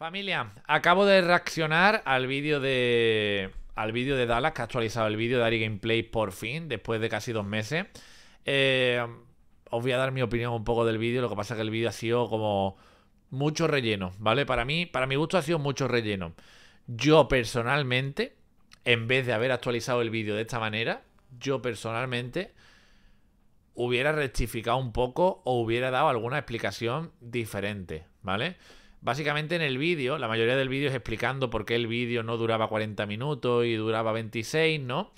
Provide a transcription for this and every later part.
Familia, acabo de reaccionar al vídeo de. Al vídeo de Dallas, que ha actualizado el vídeo de Ari Gameplay por fin, después de casi dos meses. Eh, os voy a dar mi opinión un poco del vídeo. Lo que pasa es que el vídeo ha sido como mucho relleno, ¿vale? Para mí, para mi gusto ha sido mucho relleno. Yo personalmente, en vez de haber actualizado el vídeo de esta manera, yo personalmente hubiera rectificado un poco o hubiera dado alguna explicación diferente, ¿vale? Básicamente en el vídeo, la mayoría del vídeo es explicando por qué el vídeo no duraba 40 minutos y duraba 26, ¿no?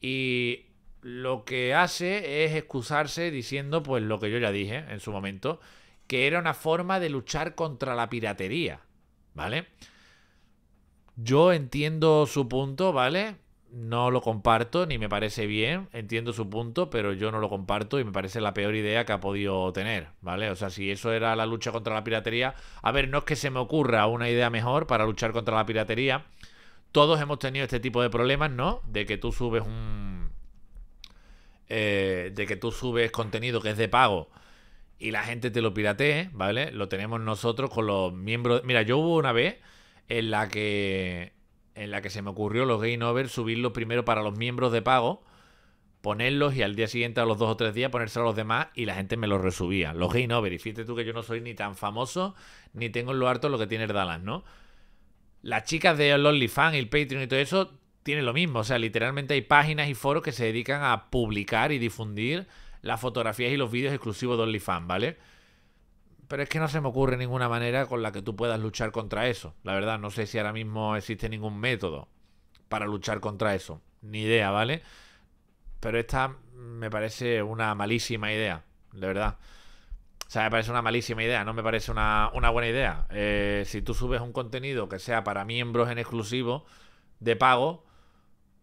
Y lo que hace es excusarse diciendo pues lo que yo ya dije en su momento, que era una forma de luchar contra la piratería, ¿vale? Yo entiendo su punto, ¿vale? no lo comparto ni me parece bien, entiendo su punto, pero yo no lo comparto y me parece la peor idea que ha podido tener, ¿vale? O sea, si eso era la lucha contra la piratería, a ver, no es que se me ocurra una idea mejor para luchar contra la piratería. Todos hemos tenido este tipo de problemas, ¿no? De que tú subes un... Eh, de que tú subes contenido que es de pago y la gente te lo piratee, ¿vale? Lo tenemos nosotros con los miembros... Mira, yo hubo una vez en la que en la que se me ocurrió los Game Over subirlos primero para los miembros de pago, ponerlos y al día siguiente, a los dos o tres días, ponérselo a los demás y la gente me los resubía. Los Game Over. Y fíjate tú que yo no soy ni tan famoso ni tengo en lo harto lo que tiene el ¿no? Las chicas de OnlyFans y el Patreon y todo eso tienen lo mismo. O sea, literalmente hay páginas y foros que se dedican a publicar y difundir las fotografías y los vídeos exclusivos de OnlyFans, ¿vale? Pero es que no se me ocurre ninguna manera con la que tú puedas luchar contra eso. La verdad, no sé si ahora mismo existe ningún método para luchar contra eso. Ni idea, ¿vale? Pero esta me parece una malísima idea, de verdad. O sea, me parece una malísima idea, no me parece una, buena idea. Eh, si tú subes un contenido que sea para miembros en exclusivo de pago,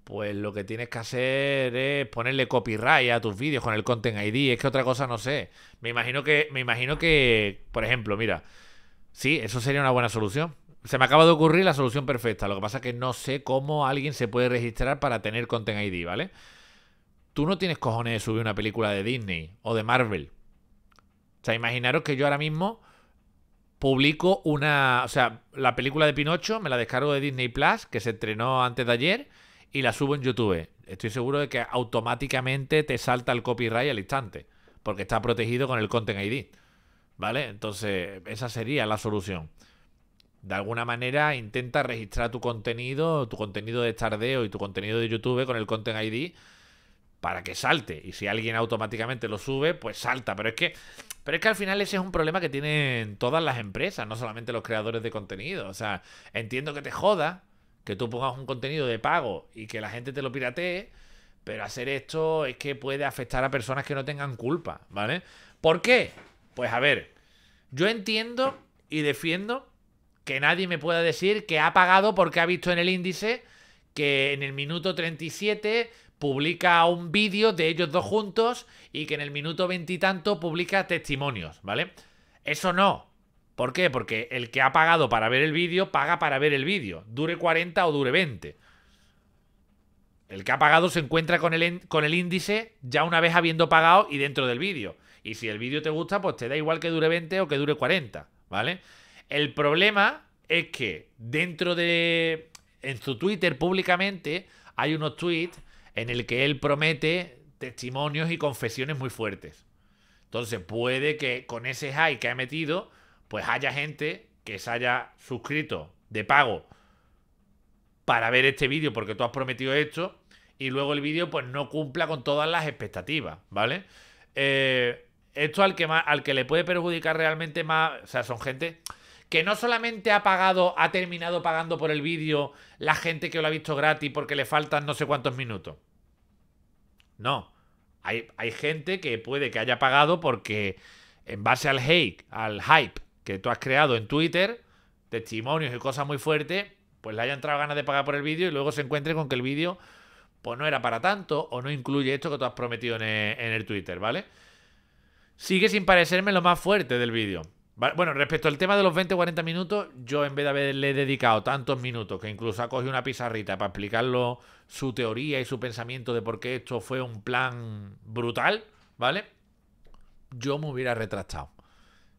pues lo que tienes que hacer es ponerle copyright a tus vídeos con el Content ID. Es que otra cosa no sé. Me imagino que, me imagino que, por ejemplo, mira, sí, eso sería una buena solución. Se me acaba de ocurrir la solución perfecta. Lo que pasa es que no sé cómo alguien se puede registrar para tener Content ID, ¿vale? Tú no tienes cojones de subir una película de Disney o de Marvel. O sea, imaginaros que yo ahora mismo publico una. O sea, la película de Pinocho me la descargo de Disney Plus, que se estrenó antes de ayer y la subo en YouTube, estoy seguro de que automáticamente te salta el copyright al instante, porque está protegido con el Content ID. ¿Vale? Entonces, esa sería la solución. De alguna manera, intenta registrar tu contenido, tu contenido de tardeo y tu contenido de YouTube con el Content ID para que salte. Y si alguien automáticamente lo sube, pues salta. Pero es que, pero es que al final ese es un problema que tienen todas las empresas, no solamente los creadores de contenido. O sea, entiendo que te joda, que tú pongas un contenido de pago y que la gente te lo piratee, pero hacer esto es que puede afectar a personas que no tengan culpa, ¿vale? ¿Por qué? Pues a ver, yo entiendo y defiendo que nadie me pueda decir que ha pagado porque ha visto en el índice que en el minuto 37 publica un vídeo de ellos dos juntos y que en el minuto veintitanto publica testimonios, ¿vale? Eso no, ¿Por qué? Porque el que ha pagado para ver el vídeo, paga para ver el vídeo, dure 40 o dure 20. El que ha pagado se encuentra con el, con el índice ya una vez habiendo pagado y dentro del vídeo. Y si el vídeo te gusta, pues te da igual que dure 20 o que dure 40, ¿vale? El problema es que dentro de... En su Twitter públicamente hay unos tweets en el que él promete testimonios y confesiones muy fuertes. Entonces puede que con ese high que ha metido pues haya gente que se haya suscrito de pago para ver este vídeo porque tú has prometido esto y luego el vídeo pues no cumpla con todas las expectativas, ¿vale? Eh, esto al que, al que le puede perjudicar realmente más, o sea, son gente que no solamente ha pagado, ha terminado pagando por el vídeo la gente que lo ha visto gratis porque le faltan no sé cuántos minutos. No, hay, hay gente que puede que haya pagado porque en base al hate, al hype que tú has creado en Twitter, testimonios y cosas muy fuertes, pues le haya entrado ganas de pagar por el vídeo y luego se encuentre con que el vídeo pues no era para tanto o no incluye esto que tú has prometido en el, Twitter, ¿vale? Sigue sin parecerme lo más fuerte del vídeo. Bueno, respecto al tema de los 20-40 minutos, yo en vez de haberle dedicado tantos minutos, que incluso ha cogido una pizarrita para explicarlo su teoría y su pensamiento de por qué esto fue un plan brutal, ¿vale? Yo me hubiera retractado.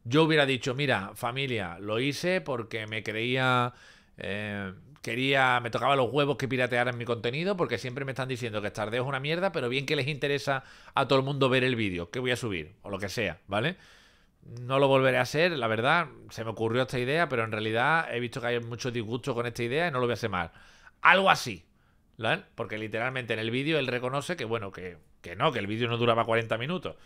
Yo hubiera dicho, mira, familia, lo hice porque me creía... Eh, quería, me tocaba los huevos que piratearan mi contenido porque siempre me están diciendo que Stardeo es una mierda, pero bien que les interesa a todo el mundo ver el vídeo que voy a subir o lo que sea, ¿vale? No lo volveré a hacer, la verdad, se me ocurrió esta idea, pero en realidad he visto que hay mucho disgusto con esta idea y no lo voy a hacer mal. Algo así, ¿vale? Porque literalmente en el vídeo él reconoce que, bueno, que, que no, que el vídeo no duraba 40 minutos.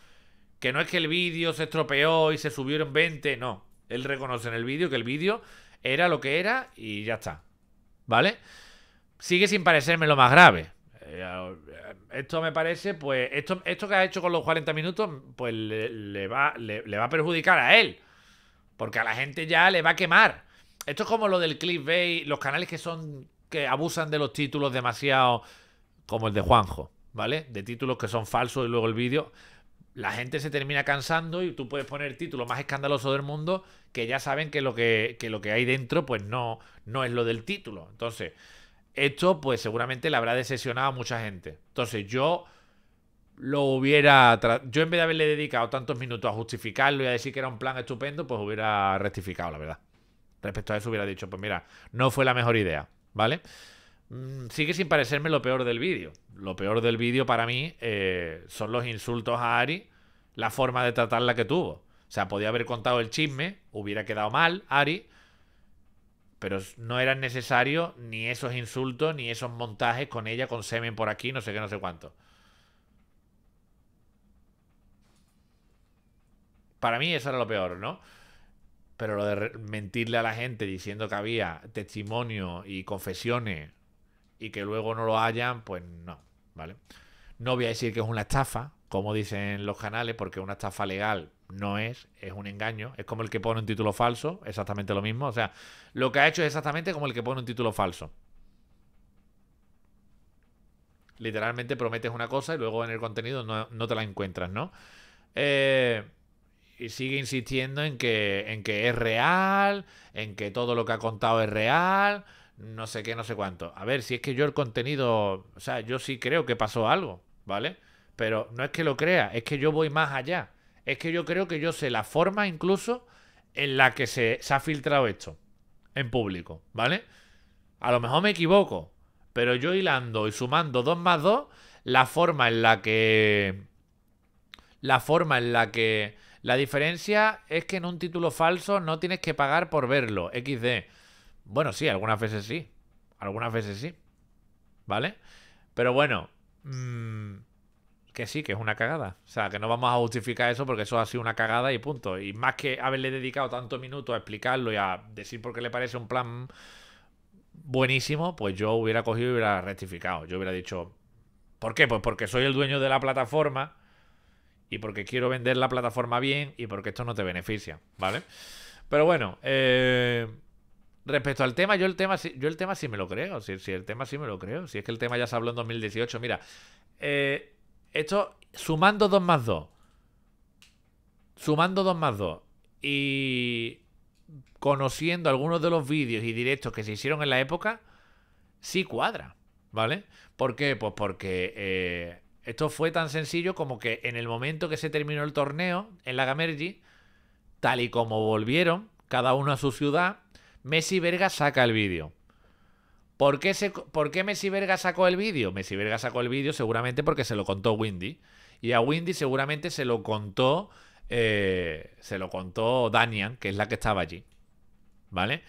Que no es que el vídeo se estropeó y se subieron 20, no. Él reconoce en el vídeo que el vídeo era lo que era y ya está. ¿Vale? Sigue sin parecerme lo más grave. Eh, eh, esto me parece, pues, esto, esto que ha hecho con los 40 minutos, pues le, va, a perjudicar a él. Porque a la gente ya le va a quemar. Esto es como lo del clickbait, los canales que son que abusan de los títulos demasiado, como el de Juanjo, ¿vale? De títulos que son falsos y luego el vídeo la gente se termina cansando y tú puedes poner el título más escandaloso del mundo que ya saben que lo que, lo que hay dentro pues no, no es lo del título. Entonces, esto pues seguramente le habrá decepcionado a mucha gente. Entonces yo lo hubiera... Yo en vez de haberle dedicado tantos minutos a justificarlo y a decir que era un plan estupendo, pues hubiera rectificado, la verdad. Respecto a eso hubiera dicho, pues mira, no fue la mejor idea, ¿vale? vale Mm, sigue sin parecerme lo peor del vídeo. Lo peor del vídeo para mí eh, son los insultos a Ari, la forma de tratarla que tuvo. O sea, podía haber contado el chisme, hubiera quedado mal Ari, pero no eran necesarios ni esos insultos, ni esos montajes con ella, con semen por aquí, no sé qué, no sé cuánto. Para mí eso era lo peor, ¿no? Pero lo de mentirle a la gente diciendo que había testimonio y confesiones y que luego no lo hayan, pues no, ¿vale? No voy a decir que es una estafa, como dicen los canales, porque una estafa legal no es, es un engaño. Es como el que pone un título falso, exactamente lo mismo. O sea, lo que ha hecho es exactamente como el que pone un título falso. Literalmente prometes una cosa y luego en el contenido no, te la encuentras, ¿no? Eh, y sigue insistiendo en que, en que es real, en que todo lo que ha contado es real no sé qué, no sé cuánto. A ver, si es que yo el contenido, o sea, yo sí creo que pasó algo, ¿vale? Pero no es que lo crea, es que yo voy más allá. Es que yo creo que yo sé la forma incluso en la que se, ha filtrado esto en público, ¿vale? A lo mejor me equivoco, pero yo hilando y sumando 2 más 2, la forma en la que... La forma en la que... La diferencia es que en un título falso no tienes que pagar por verlo, XD. Bueno, sí, algunas veces sí. Algunas veces sí. ¿Vale? Pero bueno, mm, que sí, que es una cagada. O sea, que no vamos a justificar eso porque eso ha sido una cagada y punto. Y más que haberle dedicado tanto minuto a explicarlo y a decir por qué le parece un plan buenísimo, pues yo hubiera cogido y hubiera rectificado. Yo hubiera dicho, ¿por qué? Pues porque soy el dueño de la plataforma y porque quiero vender la plataforma bien y porque esto no te beneficia, ¿vale? Pero bueno, eh Respecto al tema, yo el tema, yo el tema sí me lo creo. Si, el tema sí me lo creo. Si es que el tema ya se habló en 2018. Mira, eh, esto sumando 2 más 2. Sumando 2 más 2. Y conociendo algunos de los vídeos y directos que se hicieron en la época, sí cuadra. ¿Vale? ¿Por qué? Pues porque eh, esto fue tan sencillo como que en el momento que se terminó el torneo en la Gamergy, tal y como volvieron, cada uno a su ciudad, Messi Verga saca el vídeo. ¿Por qué, se, Messi Verga sacó el vídeo? Messi Verga sacó el vídeo seguramente porque se lo contó Windy. Y a Windy seguramente se lo contó. Eh, se lo contó Danian, que es la que estaba allí. ¿Vale?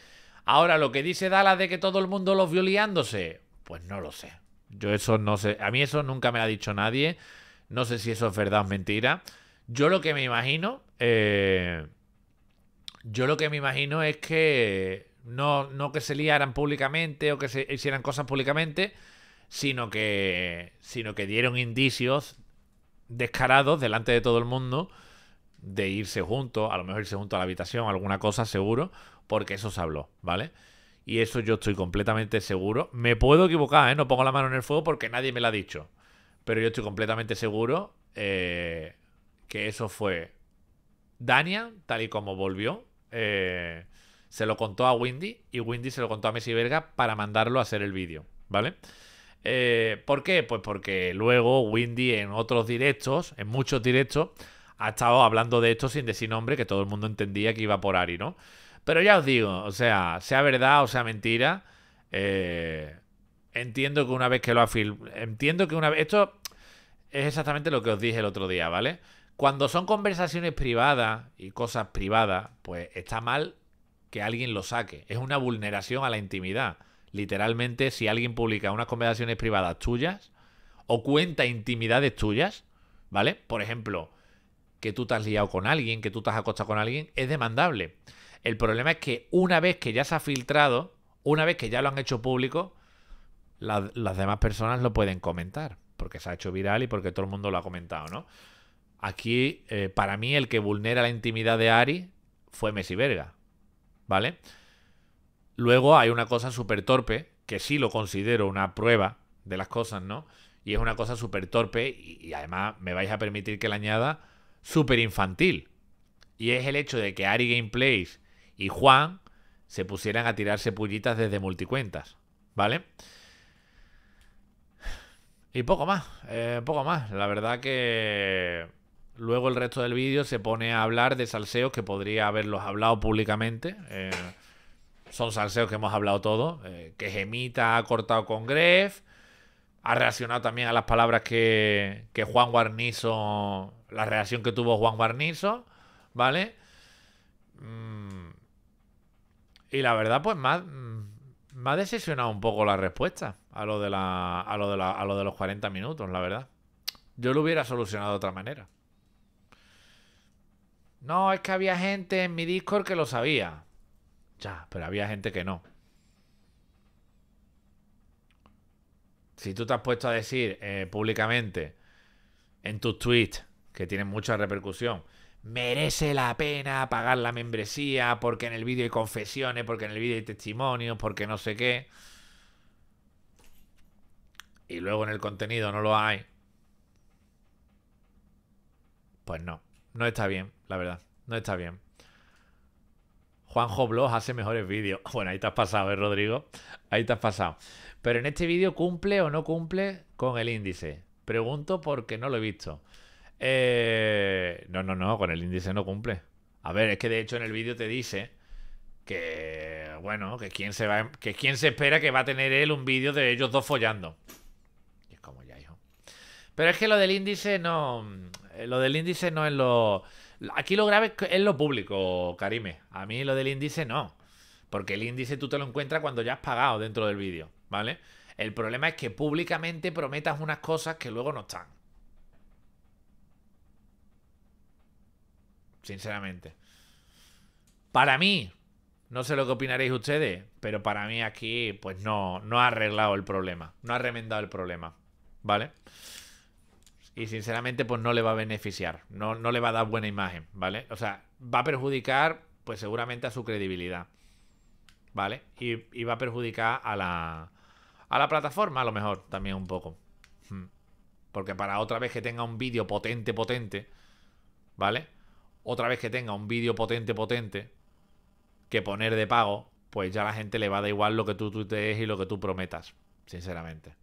Ahora, lo que dice Dallas de que todo el mundo los vio liándose, pues no lo sé. Yo eso no sé. A mí eso nunca me ha dicho nadie. No sé si eso es verdad o mentira. Yo lo que me imagino. Eh, yo lo que me imagino es que no, no que se liaran públicamente o que se hicieran cosas públicamente, sino que, sino que dieron indicios descarados delante de todo el mundo de irse juntos, a lo mejor irse juntos a la habitación, alguna cosa seguro, porque eso se habló, ¿vale? Y eso yo estoy completamente seguro. Me puedo equivocar, ¿eh? No pongo la mano en el fuego porque nadie me lo ha dicho. Pero yo estoy completamente seguro eh, que eso fue Dania, tal y como volvió, eh, se lo contó a Windy y Windy se lo contó a Messi Verga para mandarlo a hacer el vídeo, ¿vale? Eh, ¿Por qué? Pues porque luego Windy en otros directos, en muchos directos, ha estado hablando de esto sin decir nombre, que todo el mundo entendía que iba por Ari, ¿no? Pero ya os digo, o sea, sea verdad o sea mentira, eh, entiendo que una vez que lo ha filmado, entiendo que una vez, esto es exactamente lo que os dije el otro día, ¿vale? Cuando son conversaciones privadas y cosas privadas, pues está mal que alguien lo saque. Es una vulneración a la intimidad. Literalmente, si alguien publica unas conversaciones privadas tuyas o cuenta intimidades tuyas, ¿vale? Por ejemplo, que tú te has liado con alguien, que tú te has acostado con alguien, es demandable. El problema es que una vez que ya se ha filtrado, una vez que ya lo han hecho público, las demás personas lo pueden comentar, porque se ha hecho viral y porque todo el mundo lo ha comentado, ¿no? Aquí, eh, para mí, el que vulnera la intimidad de Ari fue Messi Verga. ¿Vale? Luego hay una cosa súper torpe, que sí lo considero una prueba de las cosas, ¿no? Y es una cosa súper torpe y, además me vais a permitir que la añada súper infantil. Y es el hecho de que Ari Gameplays y Juan se pusieran a tirarse pullitas desde multicuentas, ¿vale? Y poco más, eh, poco más. La verdad que Luego el resto del vídeo se pone a hablar de salseos que podría haberlos hablado públicamente. Eh, son salseos que hemos hablado todos. Eh, que Gemita ha cortado con Gref. Ha reaccionado también a las palabras que, Juan Guarnizo. La reacción que tuvo Juan Guarnizo. ¿Vale? Mm, y la verdad, pues más. Me ha decepcionado un poco la respuesta a lo, de a lo de los 40 minutos, la verdad. Yo lo hubiera solucionado de otra manera. No, es que había gente en mi Discord que lo sabía. Ya, pero había gente que no. Si tú te has puesto a decir eh, públicamente en tus tweets, que tienen mucha repercusión, merece la pena pagar la membresía porque en el vídeo hay confesiones, porque en el vídeo hay testimonios, porque no sé qué. Y luego en el contenido no lo hay. Pues no. No está bien, la verdad. No está bien. Juanjo Joblos hace mejores vídeos. Bueno, ahí te has pasado, ¿eh, Rodrigo? Ahí te has pasado. Pero en este vídeo, ¿cumple o no cumple con el índice? Pregunto porque no lo he visto. Eh, no, no, no, con el índice no cumple. A ver, es que de hecho en el vídeo te dice que, bueno, que quién se, va, que quién se espera que va a tener él un vídeo de ellos dos follando. Y es como ya, hijo. Pero es que lo del índice no, eh, lo del índice no es lo... Aquí lo grave es lo público, Karime. A mí lo del índice no. Porque el índice tú te lo encuentras cuando ya has pagado dentro del vídeo, ¿vale? El problema es que públicamente prometas unas cosas que luego no están. Sinceramente. Para mí, no sé lo que opinaréis ustedes, pero para mí aquí, pues no, no ha arreglado el problema. No ha remendado el problema, ¿vale? vale y sinceramente pues no le va a beneficiar, no, no le va a dar buena imagen, ¿vale? O sea, va a perjudicar pues seguramente a su credibilidad, ¿vale? Y, va a perjudicar a la, a la plataforma a lo mejor también un poco. Hmm. Porque para otra vez que tenga un vídeo potente, potente, ¿vale? Otra vez que tenga un vídeo potente, potente, que poner de pago, pues ya la gente le va a dar igual lo que tú tuitees y lo que tú prometas, sinceramente.